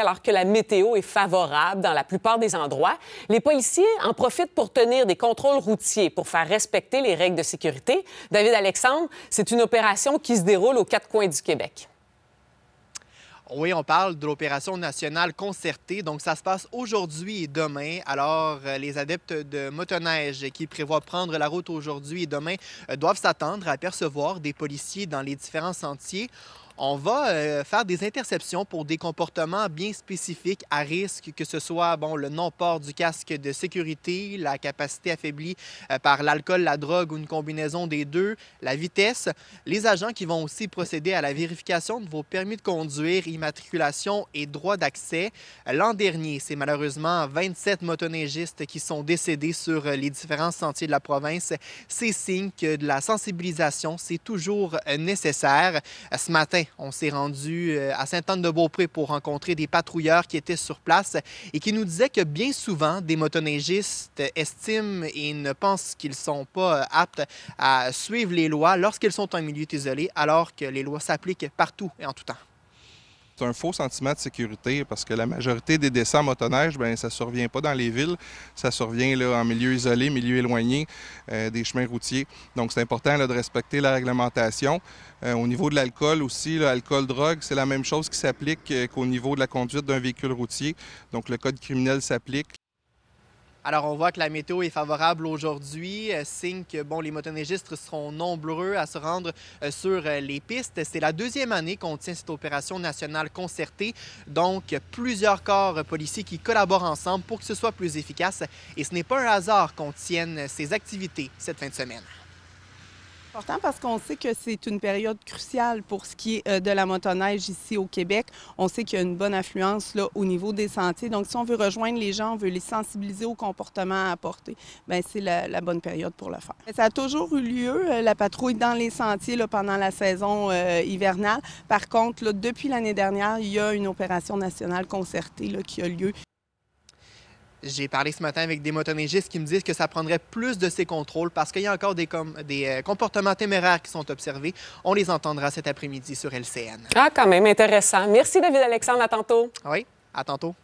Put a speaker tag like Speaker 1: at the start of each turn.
Speaker 1: alors que la météo est favorable dans la plupart des endroits. Les policiers en profitent pour tenir des contrôles routiers pour faire respecter les règles de sécurité. David Alexandre, c'est une opération qui se déroule aux quatre coins du Québec.
Speaker 2: Oui, on parle de l'opération nationale concertée. Donc, ça se passe aujourd'hui et demain. Alors, euh, les adeptes de motoneige qui prévoient prendre la route aujourd'hui et demain euh, doivent s'attendre à apercevoir des policiers dans les différents sentiers on va euh, faire des interceptions pour des comportements bien spécifiques à risque, que ce soit bon, le non-port du casque de sécurité, la capacité affaiblie euh, par l'alcool, la drogue ou une combinaison des deux, la vitesse. Les agents qui vont aussi procéder à la vérification de vos permis de conduire, immatriculation et droit d'accès. L'an dernier, c'est malheureusement 27 motoneigistes qui sont décédés sur euh, les différents sentiers de la province. C'est signe que de la sensibilisation, c'est toujours nécessaire. Ce matin, on s'est rendu euh, à Sainte-Anne-de-Beaupré pour rencontrer des patrouilleurs qui étaient sur place et qui nous disaient que bien souvent, des motoneigistes estiment et ne pensent qu'ils ne sont pas euh, aptes à suivre les lois lorsqu'ils sont en milieu isolé, alors que les lois s'appliquent partout et en tout temps.
Speaker 3: C'est un faux sentiment de sécurité parce que la majorité des décès en motoneige, ben ça survient pas dans les villes, ça survient là, en milieu isolé, milieu éloigné euh, des chemins routiers. Donc c'est important là, de respecter la réglementation. Euh, au niveau de l'alcool aussi, l'alcool drogue, c'est la même chose qui s'applique euh, qu'au niveau de la conduite d'un véhicule routier. Donc le code criminel s'applique,
Speaker 2: alors, on voit que la météo est favorable aujourd'hui, euh, signe que bon, les motoneigistes seront nombreux à se rendre euh, sur euh, les pistes. C'est la deuxième année qu'on tient cette opération nationale concertée, donc plusieurs corps policiers qui collaborent ensemble pour que ce soit plus efficace. Et ce n'est pas un hasard qu'on tienne ces activités cette fin de semaine
Speaker 1: important parce qu'on sait que c'est une période cruciale pour ce qui est euh, de la motoneige ici au Québec. On sait qu'il y a une bonne affluence là, au niveau des sentiers. Donc, si on veut rejoindre les gens, on veut les sensibiliser au comportement à apporter, ben, c'est la, bonne période pour le faire. Ça a toujours eu lieu, euh, la patrouille dans les sentiers là, pendant la saison euh, hivernale. Par contre, depuis l'année dernière, il y a une opération
Speaker 2: nationale concertée là, qui a lieu j'ai parlé ce matin avec des motonégistes qui me disent que ça prendrait plus de ces contrôles parce qu'il y a encore des, des euh, comportements téméraires qui sont observés. On les entendra cet après-midi sur LCN.
Speaker 1: Ah, quand même intéressant. Merci, David-Alexandre. À tantôt.
Speaker 2: Oui, à tantôt.